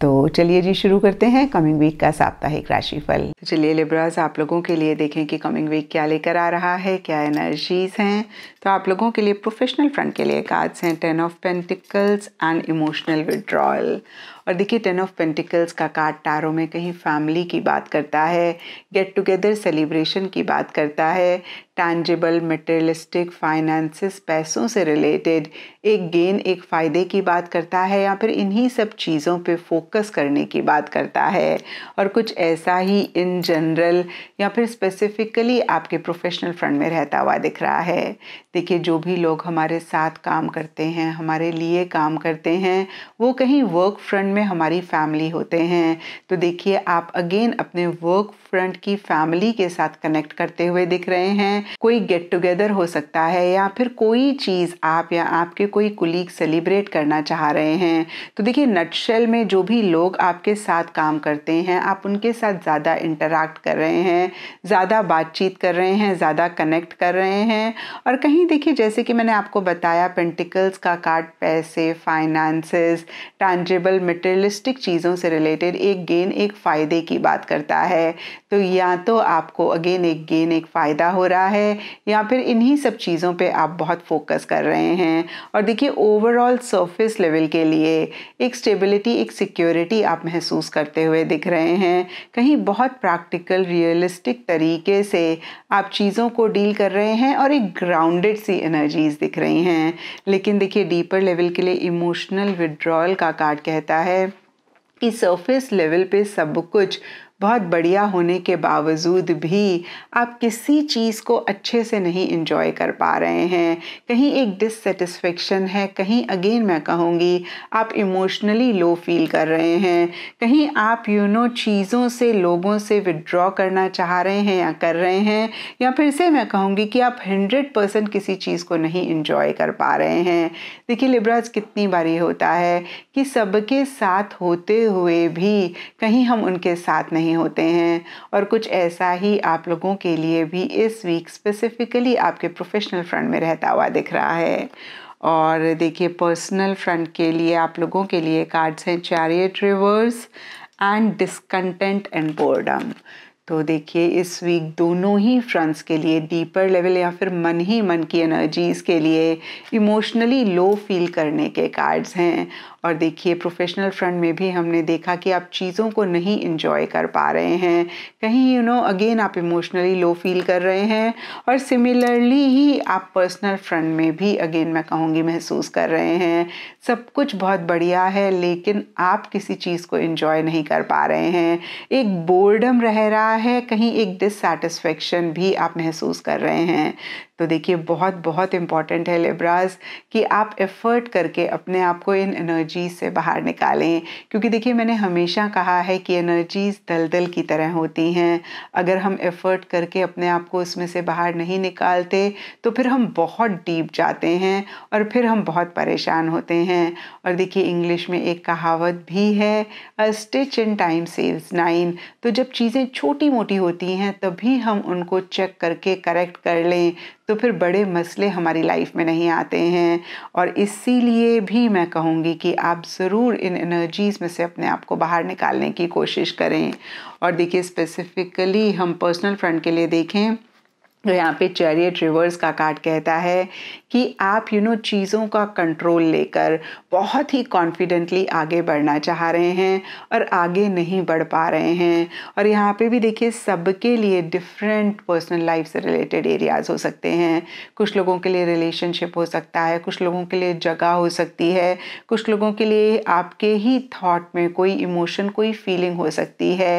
तो चलिए जी शुरू करते हैं कमिंग वीक का साप्ताहिक राशिफल फल तो चलिए लिब्रास आप लोगों के लिए देखें कि कमिंग वीक क्या लेकर आ रहा है क्या एनर्जीज हैं तो आप लोगों के लिए प्रोफेशनल फ्रंट के लिए कार्ड्स हैं ten of pentacles and emotional withdrawal और देखिए टेन ऑफ पेंटिकल्स का कार्ड टारो में कहीं फैमिली की बात करता है गेट टुगेदर सेलिब्रेशन की बात करता है टैंजेबल मटेरियलिस्टिक फाइनेंसिस पैसों से रिलेटेड एक गेन एक फ़ायदे की बात करता है या फिर इन्हीं सब चीज़ों पे फोकस करने की बात करता है और कुछ ऐसा ही इन जनरल या फिर स्पेसिफिकली आपके प्रोफेशनल फ्रंट में रहता हुआ दिख रहा है देखिए जो भी लोग हमारे साथ काम करते हैं हमारे लिए काम करते हैं वो कहीं वर्क फ्रंट में हमारी फैमिली होते हैं तो देखिए आप अगेन अपने वर्क फ्रंट की फैमिली के साथ कनेक्ट करते हुए दिख रहे हैं कोई गेट टुगेदर हो सकता है या फिर कोई चीज़ आप या आपके कोई कुलीग सेलिब्रेट करना चाह रहे हैं तो देखिए नटशेल में जो भी लोग आपके साथ काम करते हैं आप उनके साथ ज़्यादा इंटरेक्ट कर रहे हैं ज़्यादा बातचीत कर रहे हैं ज़्यादा कनेक्ट कर रहे हैं और कहीं देखिए जैसे कि मैंने आपको बताया पेंटिकल्स का कार्ड पैसे फाइनेंसेस टैंजेबल मटेरियलिस्टिक चीज़ों से रिलेटेड एक गेन एक फ़ायदे की बात करता है तो या तो आपको अगेन एक गेन एक फ़ायदा हो रहा है या फिर इन्हीं सब चीज़ों पे आप बहुत फोकस कर रहे हैं और देखिए ओवरऑल सरफेस लेवल के लिए एक स्टेबिलिटी एक सिक्योरिटी आप महसूस करते हुए दिख रहे हैं कहीं बहुत प्रैक्टिकल रियलिस्टिक तरीके से आप चीज़ों को डील कर रहे हैं और एक ग्राउंडेड सी एनर्जीज दिख रही हैं लेकिन देखिए डीपर लेवल के लिए इमोशनल विड्रॉल का कार्ड कहता है है कि सरफेस लेवल पे सब कुछ बहुत बढ़िया होने के बावजूद भी आप किसी चीज़ को अच्छे से नहीं इन्जॉय कर पा रहे हैं कहीं एक डिससेटिस्फेक्शन है कहीं अगेन मैं कहूँगी आप इमोशनली लो फील कर रहे हैं कहीं आप यू नो चीज़ों से लोगों से विड्रॉ करना चाह रहे हैं या कर रहे हैं या फिर से मैं कहूँगी कि आप हंड्रेड परसेंट किसी चीज़ को नहीं इन्जॉय कर पा रहे हैं देखिए लिब्राज कितनी बारी होता है कि सबके साथ होते हुए भी कहीं हम उनके साथ नहीं होते हैं और कुछ ऐसा ही आप लोगों के लिए भी इस वीक स्पेसिफिकली आपके प्रोफेशनल फ्रंट में रहता हुआ दिख रहा है और देखिए पर्सनल फ्रंट के लिए आप लोगों के लिए कार्ड्स हैं chariot reverse and discontent and boredom तो देखिए इस वीक दोनों ही फ्रंट्स के लिए डीपर लेवल या फिर मन ही मन की एनर्जीज़ के लिए इमोशनली लो फील करने के कार्ड्स हैं और देखिए प्रोफेशनल फ्रंट में भी हमने देखा कि आप चीज़ों को नहीं इन्जॉय कर पा रहे हैं कहीं यू नो अगेन आप इमोशनली लो फील कर रहे हैं और सिमिलरली ही आप पर्सनल फ्रंट में भी अगेन मैं कहूँगी महसूस कर रहे हैं सब कुछ बहुत बढ़िया है लेकिन आप किसी चीज़ को इन्जॉय नहीं कर पा रहे हैं एक बोर्डम रह रहा है कहीं एक डिससेटिस्फेक्शन भी आप महसूस कर रहे हैं तो देखिए बहुत बहुत इम्पॉर्टेंट है लिब्रास कि आप एफ़र्ट करके अपने आप को इन एनर्जी एनर्जी से बाहर निकालें क्योंकि देखिए मैंने हमेशा कहा है कि एनर्जीज दलदल की तरह होती हैं अगर हम एफ़र्ट करके अपने आप को उसमें से बाहर नहीं निकालते तो फिर हम बहुत डीप जाते हैं और फिर हम बहुत परेशान होते हैं और देखिए इंग्लिश में एक कहावत भी है stitch in time saves nine तो जब चीज़ें छोटी मोटी होती हैं तभी हम उनको चेक करके करेक्ट कर लें तो फिर बड़े मसले हमारी लाइफ में नहीं आते हैं और इसीलिए भी मैं कहूँगी कि आप ज़रूर इन एनर्जीज़ में से अपने आप को बाहर निकालने की कोशिश करें और देखिए स्पेसिफ़िकली हम पर्सनल फ्रंट के लिए देखें तो यहाँ पे चैरियट रिवर्स का कार्ड कहता है कि आप यू नो चीज़ों का कंट्रोल लेकर बहुत ही कॉन्फिडेंटली आगे बढ़ना चाह रहे हैं और आगे नहीं बढ़ पा रहे हैं और यहाँ पे भी देखिए सबके लिए डिफरेंट पर्सनल लाइफ से रिलेटेड एरियाज़ हो सकते हैं कुछ लोगों के लिए रिलेशनशिप हो सकता है कुछ लोगों के लिए जगह हो सकती है कुछ लोगों के लिए आपके ही थाट में कोई इमोशन कोई फीलिंग हो सकती है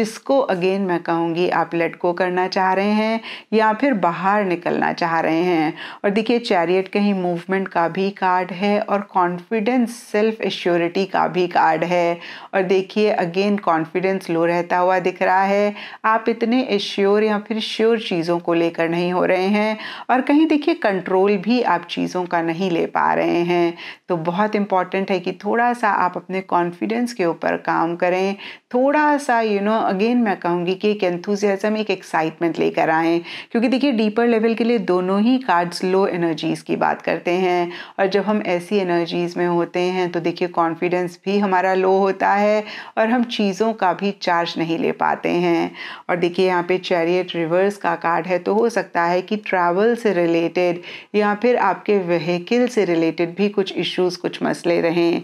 जिसको अगेन मैं कहूँगी आप लेट गो करना चाह रहे हैं या फिर बाहर निकलना चाह रहे हैं और देखिए चैरियट कहीं मूवमेंट का भी कार्ड है और कॉन्फिडेंस सेल्फ एश्योरिटी का भी कार्ड है और देखिए अगेन कॉन्फिडेंस लो रहता हुआ दिख रहा है आप इतने एश्योर या फिर श्योर चीज़ों को लेकर नहीं हो रहे हैं और कहीं देखिए कंट्रोल भी आप चीज़ों का नहीं ले पा रहे हैं तो बहुत इंपॉर्टेंट है कि थोड़ा सा आप अपने कॉन्फिडेंस के ऊपर काम करें थोड़ा सा यू नो अगेन मैं कहूँगी कि एक एंथुजियाज़म एक एक्साइटमेंट लेकर आएँ क्योंकि देखिए डीपर लेवल के लिए दोनों ही कार्ड्स लो एनर्जीज़ की बात करते हैं और जब हम ऐसी एनर्जीज़ में होते हैं तो देखिए कॉन्फिडेंस भी हमारा लो होता है और हम चीज़ों का भी चार्ज नहीं ले पाते हैं और देखिए यहाँ पे चैरियट रिवर्स का कार्ड है तो हो सकता है कि ट्रैवल से रिलेटेड या फिर आपके व्हीकल से रिलेटेड भी कुछ इश्यूज कुछ मसले रहें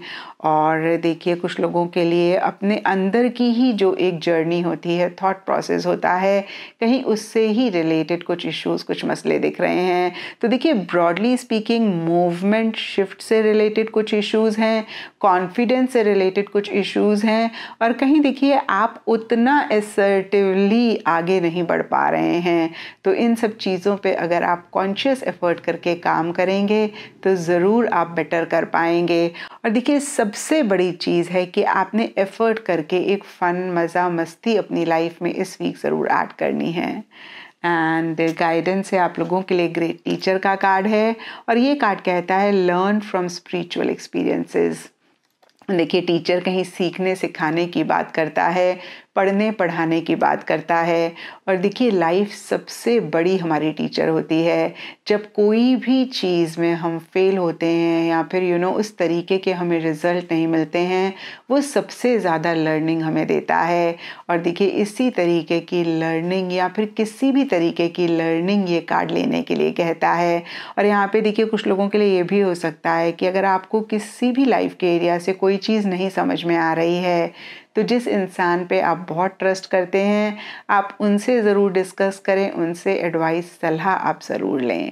और देखिए कुछ लोगों के लिए अपने अंदर की ही जो एक जर्नी होती है थॉट प्रोसेस होता है कहीं उससे ही रिलेटेड रिलेटेड कुछ इश्यूज कुछ मसले दिख रहे हैं तो देखिए ब्रॉडली स्पीकिंग मूवमेंट शिफ्ट से रिलेटेड कुछ इश्यूज हैं कॉन्फिडेंस से रिलेटेड कुछ इश्यूज हैं और कहीं देखिए आप उतना एसर्टिवली आगे नहीं बढ़ पा रहे हैं तो इन सब चीज़ों पे अगर आप कॉन्शियस एफर्ट करके काम करेंगे तो ज़रूर आप बेटर कर पाएंगे और देखिए सबसे बड़ी चीज़ है कि आपने एफ़र्ट करके एक फ़न मज़ा मस्ती अपनी लाइफ में इस वीक ज़रूर ऐड करनी है एंड गाइडेंस है आप लोगों के लिए ग्रेट टीचर का कार्ड है और ये कार्ड कहता है लर्न फ्रॉम स्पिरिचुअल एक्सपीरियंसेस देखिए टीचर कहीं सीखने सिखाने की बात करता है पढ़ने पढ़ाने की बात करता है और देखिए लाइफ सबसे बड़ी हमारी टीचर होती है जब कोई भी चीज़ में हम फेल होते हैं या फिर यू you नो know, उस तरीके के हमें रिज़ल्ट नहीं मिलते हैं वो सबसे ज़्यादा लर्निंग हमें देता है और देखिए इसी तरीके की लर्निंग या फिर किसी भी तरीके की लर्निंग ये कार्ड लेने के लिए कहता है और यहाँ पे देखिए कुछ लोगों के लिए ये भी हो सकता है कि अगर आपको किसी भी लाइफ के एरिया से कोई चीज़ नहीं समझ में आ रही है तो जिस इंसान पे आप बहुत ट्रस्ट करते हैं आप उनसे ज़रूर डिस्कस करें उनसे एडवाइस सलाह आप ज़रूर लें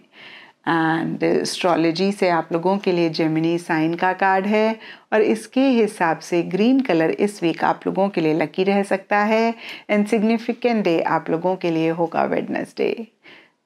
एंड एस्ट्रोलॉजी से आप लोगों के लिए जेमिनी साइन का कार्ड है और इसके हिसाब से ग्रीन कलर इस वीक आप लोगों के लिए लकी रह सकता है एंड सिग्निफिकेंट डे आप लोगों के लिए होगा वेडनेसडे